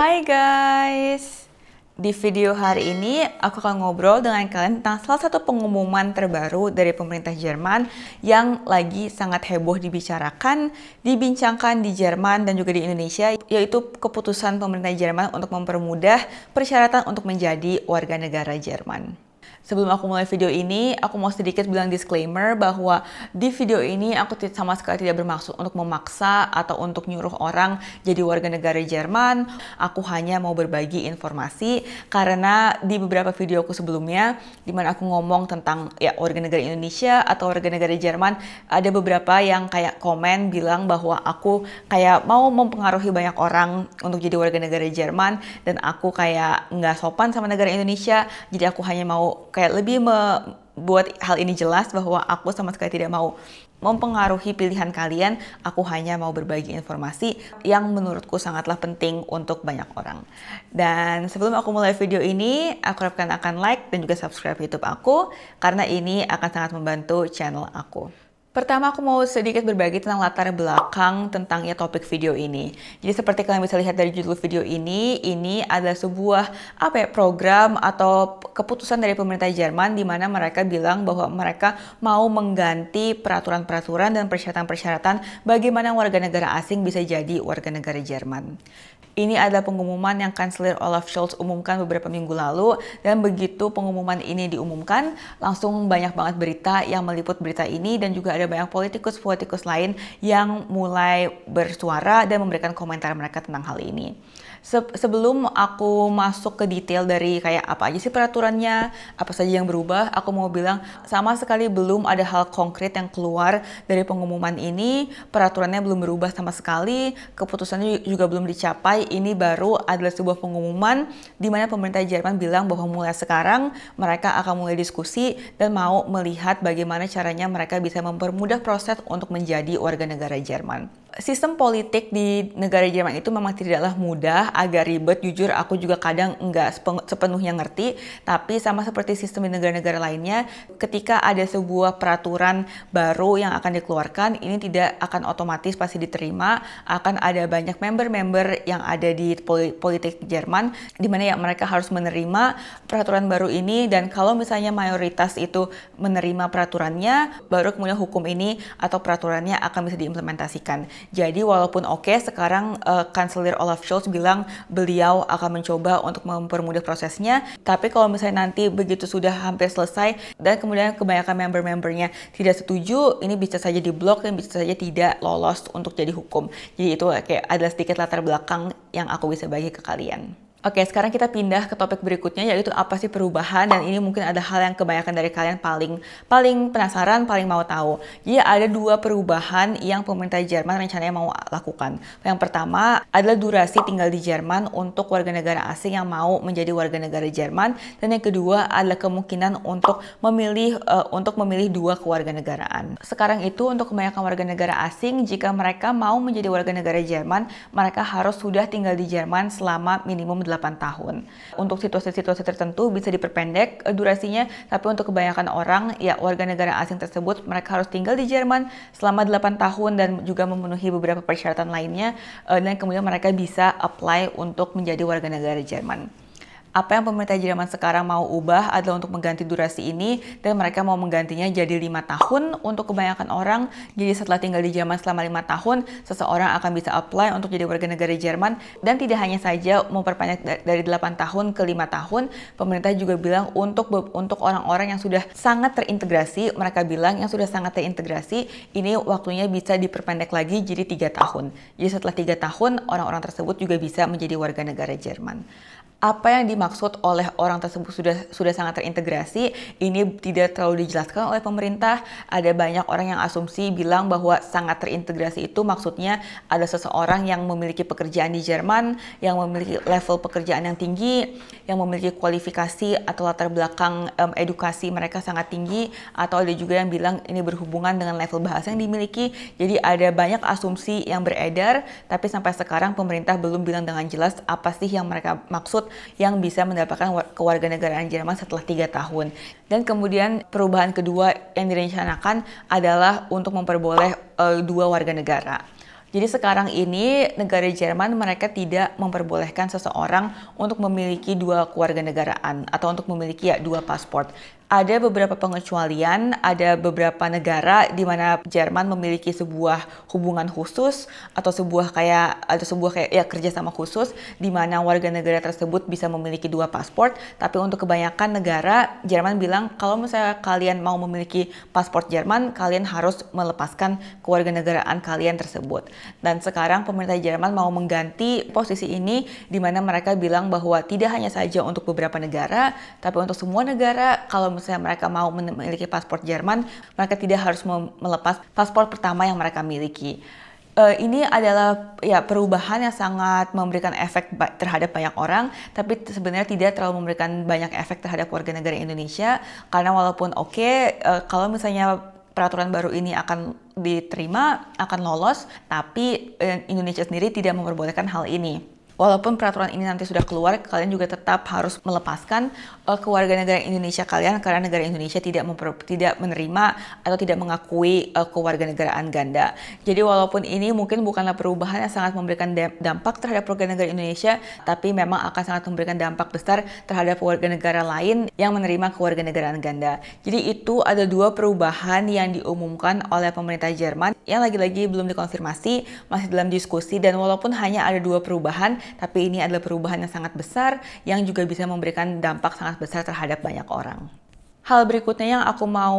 Hai guys! Di video hari ini, aku akan ngobrol dengan kalian tentang salah satu pengumuman terbaru dari pemerintah Jerman yang lagi sangat heboh dibicarakan, dibincangkan di Jerman dan juga di Indonesia, yaitu keputusan pemerintah Jerman untuk mempermudah persyaratan untuk menjadi warga negara Jerman. Sebelum aku mulai video ini, aku mau sedikit bilang disclaimer bahwa di video ini aku sama sekali tidak bermaksud untuk memaksa atau untuk nyuruh orang jadi warga negara Jerman. Aku hanya mau berbagi informasi karena di beberapa videoku sebelumnya, di mana aku ngomong tentang ya warga negara Indonesia atau warga negara Jerman, ada beberapa yang kayak komen bilang bahwa aku kayak mau mempengaruhi banyak orang untuk jadi warga negara Jerman dan aku kayak nggak sopan sama negara Indonesia, jadi aku hanya mau kayak lebih membuat hal ini jelas bahwa aku sama sekali tidak mau mempengaruhi pilihan kalian, aku hanya mau berbagi informasi yang menurutku sangatlah penting untuk banyak orang. Dan sebelum aku mulai video ini, aku harapkan akan like dan juga subscribe YouTube aku, karena ini akan sangat membantu channel aku. Pertama aku mau sedikit berbagi tentang latar belakang tentang ya topik video ini. Jadi seperti kalian bisa lihat dari judul video ini, ini adalah sebuah apa ya program atau keputusan dari pemerintah Jerman di mana mereka bilang bahwa mereka mau mengganti peraturan-peraturan dan persyaratan-persyaratan bagaimana warga negara asing bisa jadi warga negara Jerman. Ini adalah pengumuman yang Kanselir Olaf Scholz umumkan beberapa minggu lalu dan begitu pengumuman ini diumumkan, langsung banyak banget berita yang meliput berita ini dan juga ada banyak politikus-politikus lain yang mulai bersuara dan memberikan komentar mereka tentang hal ini se sebelum aku masuk ke detail dari kayak apa aja sih peraturannya, apa saja yang berubah, aku mau bilang sama sekali belum ada hal konkret yang keluar dari pengumuman ini, peraturannya belum berubah sama sekali, keputusannya juga belum dicapai, ini baru adalah sebuah pengumuman di mana pemerintah Jerman bilang bahwa mulai sekarang mereka akan mulai diskusi dan mau melihat bagaimana caranya mereka bisa mempermudah proses untuk menjadi warga negara Jerman sistem politik di negara Jerman itu memang tidaklah mudah, agak ribet. Jujur aku juga kadang nggak sepenuhnya ngerti, tapi sama seperti sistem di negara-negara lainnya, ketika ada sebuah peraturan baru yang akan dikeluarkan, ini tidak akan otomatis pasti diterima, akan ada banyak member-member yang ada di politik Jerman, di mana ya mereka harus menerima peraturan baru ini, dan kalau misalnya mayoritas itu menerima peraturannya, baru kemudian hukum ini atau peraturannya akan bisa diimplementasikan. Jadi walaupun oke okay, sekarang uh, Kanselir Olaf Scholz bilang beliau akan mencoba untuk mempermudah prosesnya, tapi kalau misalnya nanti begitu sudah hampir selesai dan kemudian kebanyakan member-membernya tidak setuju, ini bisa saja diblok dan bisa saja tidak lolos untuk jadi hukum. Jadi itu kayak ada sedikit latar belakang yang aku bisa bagi ke kalian. Oke, sekarang kita pindah ke topik berikutnya yaitu apa sih perubahan dan ini mungkin ada hal yang kebanyakan dari kalian paling paling penasaran, paling mau tahu. Jadi ada dua perubahan yang pemerintah Jerman rencananya mau lakukan. Yang pertama adalah durasi tinggal di Jerman untuk warga negara asing yang mau menjadi warga negara Jerman dan yang kedua adalah kemungkinan untuk memilih uh, untuk memilih dua kewarganegaraan. Sekarang itu untuk kebanyakan warga negara asing jika mereka mau menjadi warga negara Jerman, mereka harus sudah tinggal di Jerman selama minimum 8 tahun. Untuk situasi-situasi tertentu bisa diperpendek eh, durasinya, tapi untuk kebanyakan orang, ya warga negara asing tersebut mereka harus tinggal di Jerman selama 8 tahun dan juga memenuhi beberapa persyaratan lainnya eh, dan kemudian mereka bisa apply untuk menjadi warga negara Jerman apa yang pemerintah Jerman sekarang mau ubah adalah untuk mengganti durasi ini dan mereka mau menggantinya jadi lima tahun untuk kebanyakan orang jadi setelah tinggal di Jerman selama lima tahun seseorang akan bisa apply untuk jadi warga negara Jerman dan tidak hanya saja memperpanjang dari 8 tahun ke lima tahun pemerintah juga bilang untuk untuk orang-orang yang sudah sangat terintegrasi mereka bilang yang sudah sangat terintegrasi ini waktunya bisa diperpendek lagi jadi tiga tahun jadi setelah tiga tahun orang-orang tersebut juga bisa menjadi warga negara Jerman apa yang dimaksud oleh orang tersebut sudah sudah sangat terintegrasi ini tidak terlalu dijelaskan oleh pemerintah ada banyak orang yang asumsi bilang bahwa sangat terintegrasi itu maksudnya ada seseorang yang memiliki pekerjaan di Jerman yang memiliki level pekerjaan yang tinggi yang memiliki kualifikasi atau latar belakang um, edukasi mereka sangat tinggi atau ada juga yang bilang ini berhubungan dengan level bahasa yang dimiliki jadi ada banyak asumsi yang beredar tapi sampai sekarang pemerintah belum bilang dengan jelas apa sih yang mereka maksud yang bisa mendapatkan kewarganegaraan Jerman setelah tiga tahun. Dan kemudian perubahan kedua yang direncanakan adalah untuk memperboleh uh, dua warga negara. Jadi sekarang ini negara Jerman mereka tidak memperbolehkan seseorang untuk memiliki dua kewarganegaraan atau untuk memiliki ya dua paspor ada beberapa pengecualian, ada beberapa negara di mana Jerman memiliki sebuah hubungan khusus atau sebuah kayak atau sebuah kayak ya kerjasama khusus di mana warga negara tersebut bisa memiliki dua paspor. Tapi untuk kebanyakan negara Jerman bilang kalau misalnya kalian mau memiliki paspor Jerman, kalian harus melepaskan kewarganegaraan kalian tersebut. Dan sekarang pemerintah Jerman mau mengganti posisi ini di mana mereka bilang bahwa tidak hanya saja untuk beberapa negara, tapi untuk semua negara kalau misalnya mereka mau memiliki paspor Jerman, mereka tidak harus melepas paspor pertama yang mereka miliki. Uh, ini adalah ya perubahan yang sangat memberikan efek ba terhadap banyak orang, tapi sebenarnya tidak terlalu memberikan banyak efek terhadap warga negara Indonesia karena walaupun oke okay, uh, eh, kalau misalnya peraturan baru ini akan diterima, akan lolos, tapi eh, Indonesia sendiri tidak memperbolehkan hal ini walaupun peraturan ini nanti sudah keluar, kalian juga tetap harus melepaskan uh, eh, kewarganegaraan Indonesia kalian karena negara Indonesia tidak memper, tidak menerima atau tidak mengakui uh, kewarganegaraan ganda. Jadi walaupun ini mungkin bukanlah perubahan yang sangat memberikan dampak terhadap warga negara Indonesia, tapi memang akan sangat memberikan dampak besar terhadap warga negara lain yang menerima kewarganegaraan ganda. Jadi itu ada dua perubahan yang diumumkan oleh pemerintah Jerman yang lagi-lagi belum dikonfirmasi, masih dalam diskusi dan walaupun hanya ada dua perubahan, tapi ini adalah perubahan yang sangat besar yang juga bisa memberikan dampak sangat besar terhadap banyak orang. Hal berikutnya yang aku mau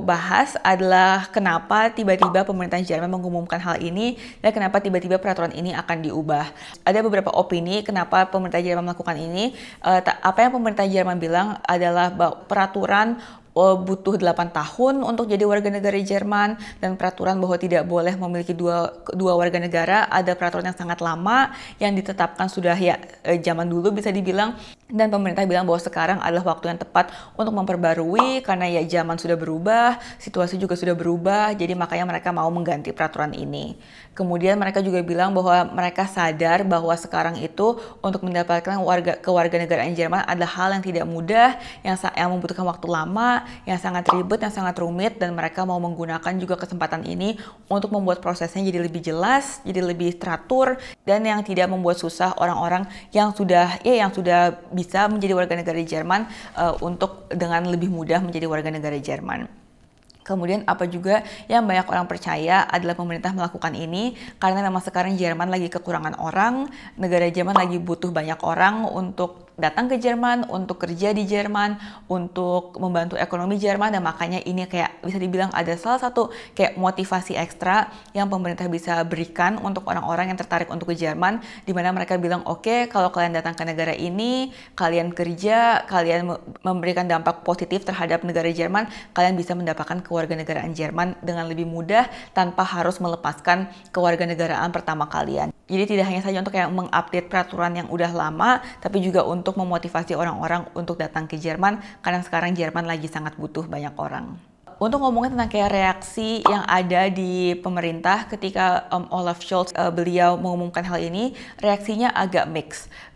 bahas adalah kenapa tiba-tiba pemerintah Jerman mengumumkan hal ini dan kenapa tiba-tiba peraturan ini akan diubah. Ada beberapa opini kenapa pemerintah Jerman melakukan ini. Eh, apa yang pemerintah Jerman bilang adalah peraturan Eh, butuh 8 tahun untuk jadi warga negara Jerman dan peraturan bahwa tidak boleh memiliki dua dua warga negara ada peraturan yang sangat lama yang ditetapkan sudah ya eh, zaman dulu bisa dibilang dan pemerintah bilang bahwa sekarang adalah waktu yang tepat untuk memperbarui karena ya zaman sudah berubah situasi juga sudah berubah jadi makanya mereka mau mengganti peraturan ini Kemudian mereka juga bilang bahwa mereka sadar bahwa sekarang itu untuk mendapatkan warga kewarganegaraan Jerman adalah hal yang tidak mudah, yang, yang membutuhkan waktu lama, yang sangat ribet, yang sangat rumit, dan mereka mau menggunakan juga kesempatan ini untuk membuat prosesnya jadi lebih jelas, jadi lebih teratur, dan yang tidak membuat susah orang-orang yang sudah ya yang sudah bisa menjadi warga negara Jerman uh, untuk dengan lebih mudah menjadi warga negara Jerman. Kemudian apa juga yang banyak orang percaya adalah pemerintah melakukan ini karena memang sekarang Jerman lagi kekurangan orang, negara Jerman lagi butuh banyak orang untuk datang ke Jerman, untuk kerja di Jerman, untuk membantu ekonomi Jerman dan makanya ini kayak bisa dibilang ada salah satu kayak motivasi ekstra yang pemerintah bisa berikan untuk orang-orang yang tertarik untuk ke Jerman dimana mereka bilang oke okay, kalau kalian datang ke negara ini, kalian kerja, kalian memberikan dampak positif terhadap negara Jerman, kalian bisa mendapatkan kewarganegaraan Jerman dengan lebih mudah tanpa harus melepaskan kewarganegaraan pertama kalian. Jadi tidak hanya saja untuk yang mengupdate peraturan yang udah lama, tapi juga untuk untuk memotivasi orang-orang untuk datang ke Jerman karena sekarang Jerman lagi sangat butuh banyak orang untuk ngomongin tentang kayak reaksi yang ada di pemerintah ketika um, Olaf Scholz uh, beliau mengumumkan hal ini, reaksinya agak mix.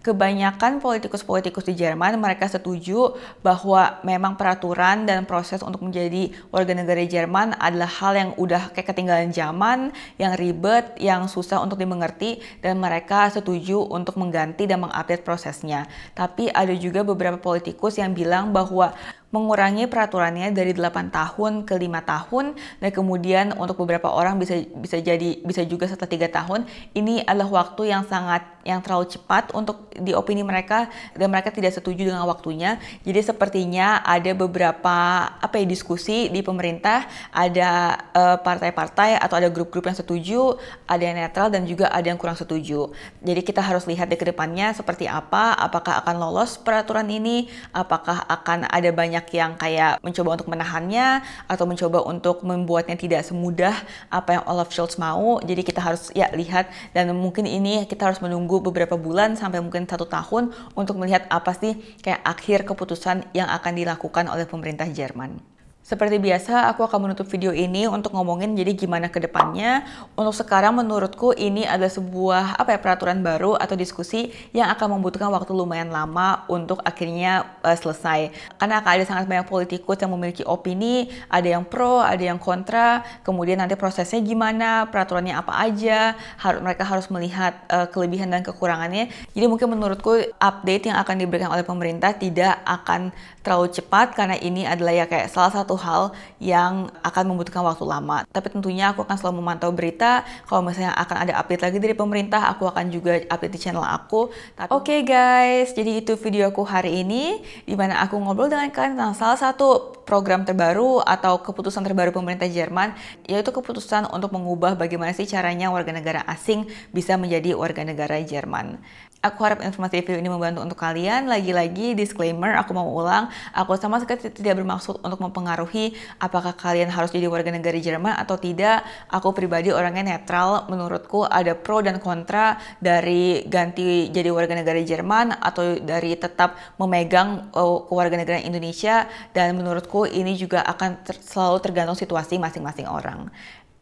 Kebanyakan politikus-politikus di Jerman mereka setuju bahwa memang peraturan dan proses untuk menjadi warga negara Jerman adalah hal yang udah kayak ketinggalan zaman, yang ribet, yang susah untuk dimengerti dan mereka setuju untuk mengganti dan mengupdate prosesnya. Tapi ada juga beberapa politikus yang bilang bahwa mengurangi peraturannya dari 8 tahun ke 5 tahun dan kemudian untuk beberapa orang bisa bisa jadi bisa juga setelah tiga tahun ini adalah waktu yang sangat yang terlalu cepat untuk di opini mereka dan mereka tidak setuju dengan waktunya jadi sepertinya ada beberapa apa ya diskusi di pemerintah ada eh, partai-partai uh, atau ada grup-grup yang setuju ada yang netral dan juga ada yang kurang setuju jadi kita harus lihat di kedepannya seperti apa apakah akan lolos peraturan ini apakah akan ada banyak banyak yang kayak mencoba untuk menahannya atau mencoba untuk membuatnya tidak semudah apa yang Olaf Scholz mau. Jadi kita harus ya lihat dan mungkin ini kita harus menunggu beberapa bulan sampai mungkin satu tahun untuk melihat apa sih kayak akhir keputusan yang akan dilakukan oleh pemerintah Jerman. Seperti biasa, aku akan menutup video ini untuk ngomongin jadi gimana ke depannya. Untuk sekarang menurutku ini ada sebuah apa ya peraturan baru atau diskusi yang akan membutuhkan waktu lumayan lama untuk akhirnya uh, selesai. Karena akan ada sangat banyak politikus yang memiliki opini, ada yang pro, ada yang kontra, kemudian nanti prosesnya gimana, peraturannya apa aja, harus mereka harus melihat uh, kelebihan dan kekurangannya. Jadi mungkin menurutku update yang akan diberikan oleh pemerintah tidak akan terlalu cepat karena ini adalah ya kayak salah satu satu hal yang akan membutuhkan waktu lama. Tapi tentunya aku akan selalu memantau berita. Kalau misalnya akan ada update lagi dari pemerintah, aku akan juga update di channel aku. Tapi... Oke okay guys, jadi itu videoku hari ini, dimana aku ngobrol dengan kalian tentang salah satu program terbaru atau keputusan terbaru pemerintah Jerman, yaitu keputusan untuk mengubah bagaimana sih caranya warga negara asing bisa menjadi warga negara Jerman. Aku harap informasi review ini membantu untuk kalian. Lagi-lagi disclaimer, aku mau ulang, aku sama sekali tidak bermaksud untuk mempengaruhi apakah kalian harus jadi warga negara Jerman atau tidak. Aku pribadi orangnya netral, menurutku ada pro dan kontra dari ganti jadi warga negara Jerman atau dari tetap memegang oh, kewarganegaraan Indonesia dan menurutku ini juga akan ter selalu tergantung situasi masing-masing orang.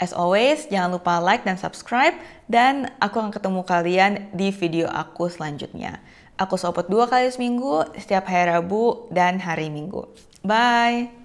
As always, jangan lupa like dan subscribe, dan aku akan ketemu kalian di video aku selanjutnya. Aku sopot dua kali seminggu, setiap hari Rabu dan hari Minggu. Bye!